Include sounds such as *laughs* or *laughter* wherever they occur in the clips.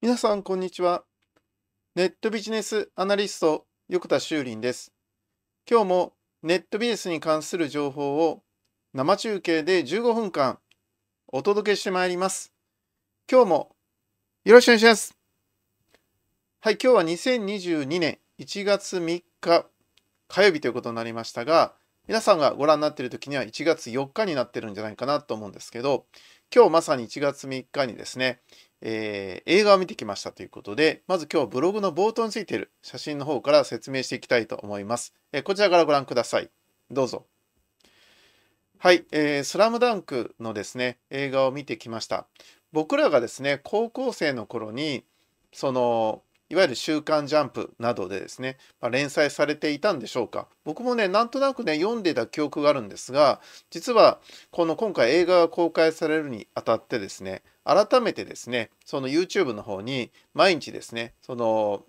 皆さん、こんにちは。ネットビジネスアナリスト、横田修林です。今日もネットビジネスに関する情報を生中継で15分間お届けしてまいります。今日もよろしくお願いします。はい、今日は2022年1月3日火曜日ということになりましたが、皆さんがご覧になっている時には1月4日になっているんじゃないかなと思うんですけど、今日まさに1月3日にですね、えー、映画を見てきましたということで、まず今日はブログの冒頭についている写真の方から説明していきたいと思います。えー、こちらからご覧ください。どうぞ。はい、えー、スラムダンクのですね、映画を見てきました。僕らがですね、高校生の頃に、その、いわゆる「週刊ジャンプ」などでですね、まあ、連載されていたんでしょうか僕もねなんとなくね読んでた記憶があるんですが実はこの今回映画が公開されるにあたってですね改めてですねその YouTube の方に毎日ですねその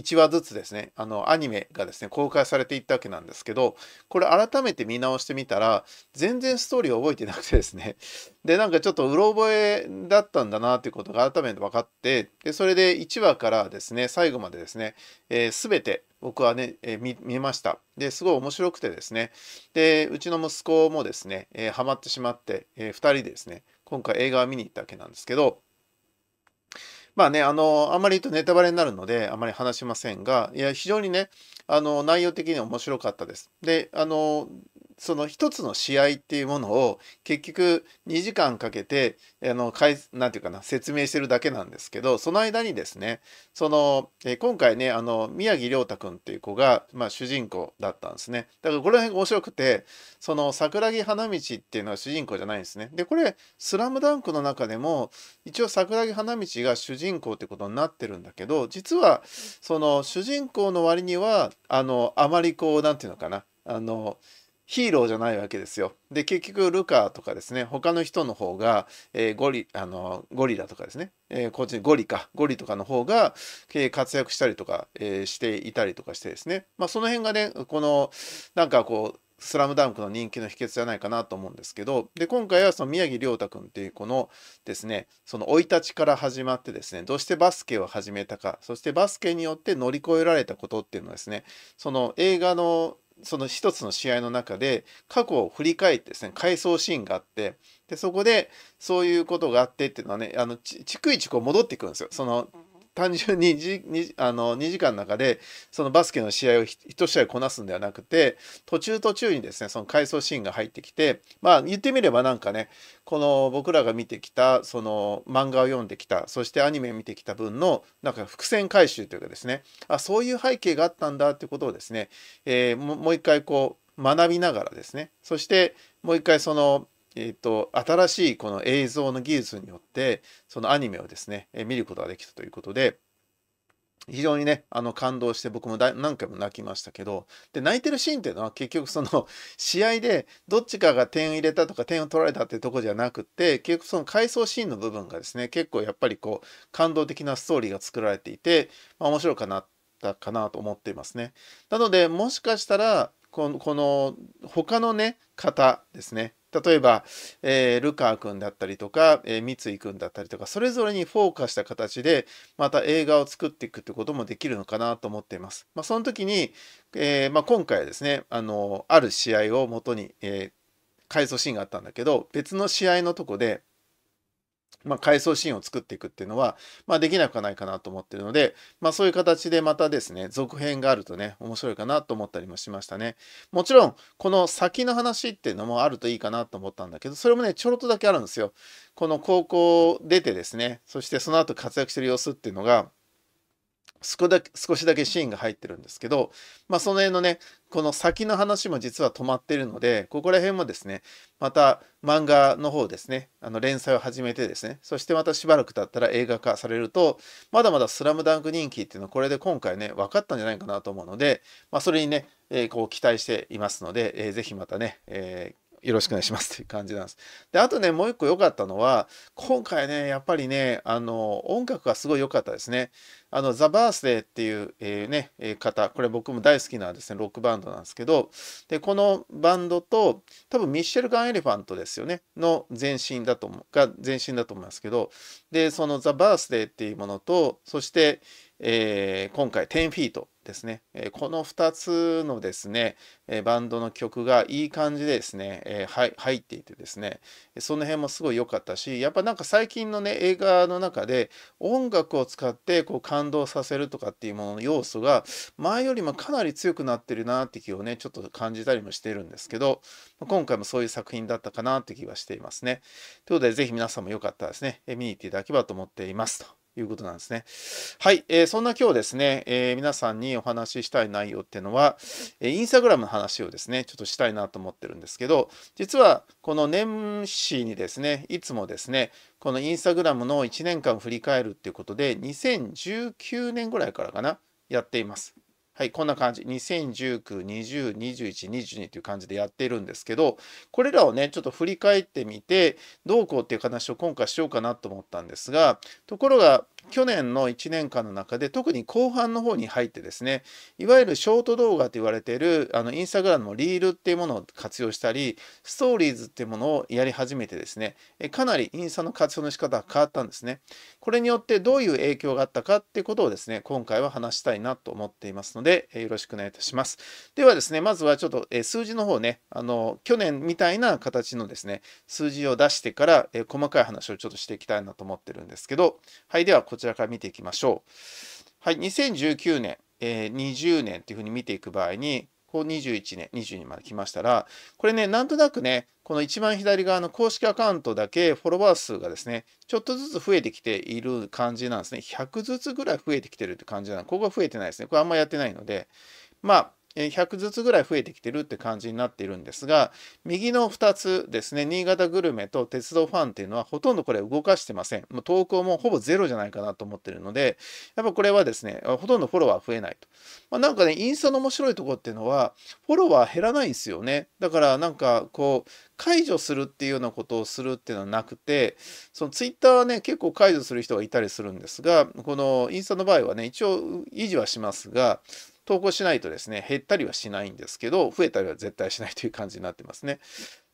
1話ずつですねあのアニメがですね公開されていったわけなんですけどこれ改めて見直してみたら全然ストーリーを覚えてなくてですね *laughs* でなんかちょっとうろ覚えだったんだなということが改めて分かってでそれで1話からですね最後までですね、えー、全て僕はね、えー、見ました。ですごい面白くてですねでうちの息子もですね、えー、ハマってしまって、えー、2人でですね今回映画を見に行ったわけなんですけどまあね、あの、あんまり言うとネタバレになるので、あまり話しませんが、いや、非常にね、あの、内容的に面白かったです。で、あの、その一つの試合っていうものを結局2時間かけてあの何て言うかな説明してるだけなんですけどその間にですねその、え今回ねあの宮城亮太君っていう子が、まあ、主人公だったんですねだからこの辺面白くてその桜木花道っていうのは主人公じゃないんですねでこれ「スラムダンクの中でも一応桜木花道が主人公ってことになってるんだけど実はその主人公の割にはあのあまりこう何て言うのかなあのヒーローじゃないわけですよ。で結局ルカとかですね他の人の方が、えー、ゴリあのゴリラとかですね、えー、こっちゴリかゴリとかの方が、えー、活躍したりとか、えしていたりとかしてですね、まあ、その辺がねこのなんかこう「スラムダンクの人気の秘訣じゃないかなと思うんですけどで今回はその宮城亮太君っていうこのですねその生い立ちから始まってですねどうしてバスケを始めたかそしてバスケによって乗り越えられたことっていうのはですねその映画のその一つの試合の中で過去を振り返ってですね回想シーンがあってでそこでそういうことがあってっていうのはねあの逐一こう戻ってくるんですよその単純に 2, あの2時間の中でそのバスケの試合を1試合こなすんではなくて途中途中にですねその回想シーンが入ってきてまあ言ってみればなんかねこの僕らが見てきたその漫画を読んできたそしてアニメを見てきた分のなんか伏線回収というかですねあそういう背景があったんだってことをですね、えー、もう一回こう学びながらですねそしてもう一回そのえーと、新しいこの映像の技術によってそのアニメをですね、え見ることができたということで非常にねあの感動して僕も何回も泣きましたけどで泣いてるシーンっていうのは結局その試合でどっちかが点入れたとか点を取られたっていうとこじゃなくて結局その回想シーンの部分がですね結構やっぱりこう感動的なストーリーが作られていて、まあ、面白かなったかなと思っていますね。なのでもしかしたらこのこの他のね方ですね例えば、えー、ルカー君だったりとか、えー、三井君だったりとか、それぞれにフォーカスした形で、また映画を作っていくってこともできるのかなと思っています。まあ、その時に、えー、まあ、今回はですね、あの、ある試合をもとに、えー、回シーンがあったんだけど、別の試合のとこで、まあ、回想シーンを作っていくっていうのは、まあ、できなくはないかなと思ってるので、まあ、そういう形でまたですね、続編があるとね、面白いかなと思ったりもしましたね。もちろん、この先の話っていうのもあるといいかなと思ったんだけど、それもね、ちょろっとだけあるんですよ。この高校出てですね、そしてその後活躍してる様子っていうのが、少だけ少しだけシーンが入ってるんですけど、まあ、その辺のねこの先の話も実は止まってるのでここら辺もですねまた漫画の方ですねあの連載を始めてですねそしてまたしばらく経ったら映画化されるとまだまだ「スラムダンク人気っていうのはこれで今回ね分かったんじゃないかなと思うので、まあ、それにね、えー、こう期待していますので、えー、ぜひまたね、えーよろしくお願いしますっていう感じなんです。で、あとね、もう一個良かったのは、今回ね、やっぱりね、あの、音楽がすごい良かったですね。あの、ザ・バースデーっていう、えー、ね、え方、これ僕も大好きなですね、ロックバンドなんですけど、で、このバンドと、多分ミッシェル・ガン・エレファントですよね、の前身だと思う、が前身だと思いますけど、で、そのザ・バースデーっていうものと、そして、えー、今回、10フィートですね、えこの2つのですね、えバンドの曲がいい感じでですね、えー、入っていてですねその辺もすごい良かったしやっぱなんか最近のね映画の中で音楽を使ってこう感動させるとかっていうものの要素が前よりもかなり強くなってるなって気をねちょっと感じたりもしてるんですけど今回もそういう作品だったかなって気はしていますね。ということで是非皆さんもよかったらですね見に行っていただければと思っていますと。いうことなんですね。はい、えー、そんな今日ですね、えー、皆さんにお話ししたい内容っていうのは、えー、インスタグラムの話をですね、ちょっとしたいなと思ってるんですけど、実はこの年始にですね、いつもですね、このインスタグラムの1年間を振り返るっていうことで、2019年ぐらいからかな、やっています。はい、こんな感じ。2019、20、21、22という感じでやってるんですけど、これらをね、ちょっと振り返ってみて、どうこうっていう話を今回しようかなと思ったんですが、ところが、去年の1年間の中で特に後半の方に入ってですねいわゆるショート動画と言われているあのインスタグラムのリールっていうものを活用したりストーリーズっていうものをやり始めてですねかなりインスタの活用の仕方が変わったんですねこれによってどういう影響があったかっていうことをですね今回は話したいなと思っていますのでよろしくお願いいたしますではですねまずはちょっと数字の方ねあの去年みたいな形のですね数字を出してから細かい話をちょっとしていきたいなと思ってるんですけどはいではこちらから見ていきましょう。はい、2019年、えー、20年っていうふうに見ていく場合に、こう21年、22まで来ましたら、これね、なんとなくね、この一番左側の公式アカウントだけフォロワー数がですね、ちょっとずつ増えてきている感じなんですね。100ずつぐらい増えてきてるって感じなの。ここが増えてないですね。これあんまやってないので、まあ、100ずつぐらい増えてきてるって感じになっているんですが、右の2つですね、新潟グルメと鉄道ファンっていうのはほとんどこれ動かしてません。もう投稿もほぼゼロじゃないかなと思ってるので、やっぱこれはですね、ほとんどフォロワー増えないと。まあ、なんかね、インスタの面白いとこっていうのは、フォロワー減らないんですよね。だからなんかこう、解除するっていうようなことをするっていうのはなくて、そのツイッターはね、結構解除する人がいたりするんですが、このインスタの場合はね、一応維持はしますが、投稿しないとですね、減ったりはしないんですけど、増えたりは絶対しないという感じになってますね。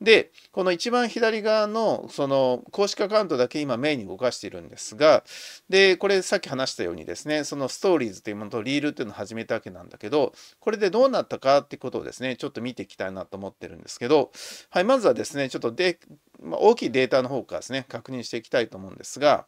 で、この一番左側の、その、公式アカウントだけ今メインに動かしているんですが、で、これさっき話したようにですね、そのストーリーズというものとリールというのを始めたわけなんだけど、これでどうなったかってことをですね、ちょっと見ていきたいなと思ってるんですけど、はい、まずはですね、ちょっとで、まあ、大きいデータの方からですね、確認していきたいと思うんですが、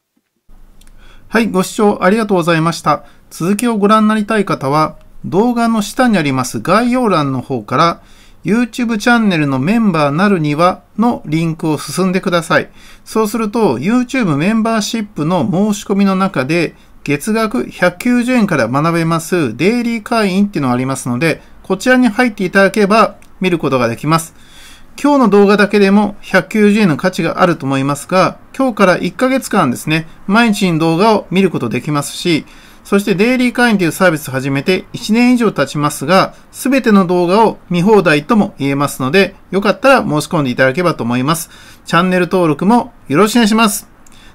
はい、ご視聴ありがとうございました。続きをご覧になりたい方は、動画の下にあります概要欄の方から YouTube チャンネルのメンバーなるにはのリンクを進んでください。そうすると YouTube メンバーシップの申し込みの中で月額190円から学べますデイリー会員っていうのがありますので、こちらに入っていただければ見ることができます。今日の動画だけでも190円の価値があると思いますが、今日から1ヶ月間ですね、毎日に動画を見ることできますし、そしてデイリー会員というサービスを始めて1年以上経ちますが、すべての動画を見放題とも言えますので、よかったら申し込んでいただければと思います。チャンネル登録もよろしくお願いします。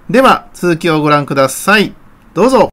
では、続きをご覧ください。どうぞ